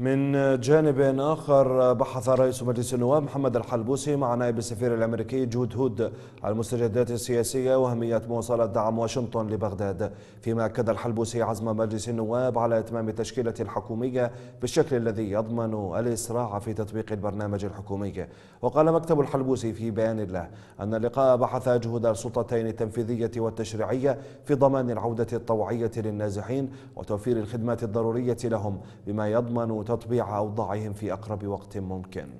من جانب آخر بحث رئيس مجلس النواب محمد الحلبوسي مع نائب السفير الأمريكي جود هود على المستجدات السياسية وأهمية مواصلة دعم واشنطن لبغداد فيما أكد الحلبوسي عزم مجلس النواب على إتمام التشكيلة الحكومية بالشكل الذي يضمن الإسراع في تطبيق البرنامج الحكومي وقال مكتب الحلبوسي في بيان له أن اللقاء بحث جهود السلطتين التنفيذية والتشريعية في ضمان العودة الطوعية للنازحين وتوفير الخدمات الضرورية لهم بما يضمن تطبيع أوضاعهم في أقرب وقت ممكن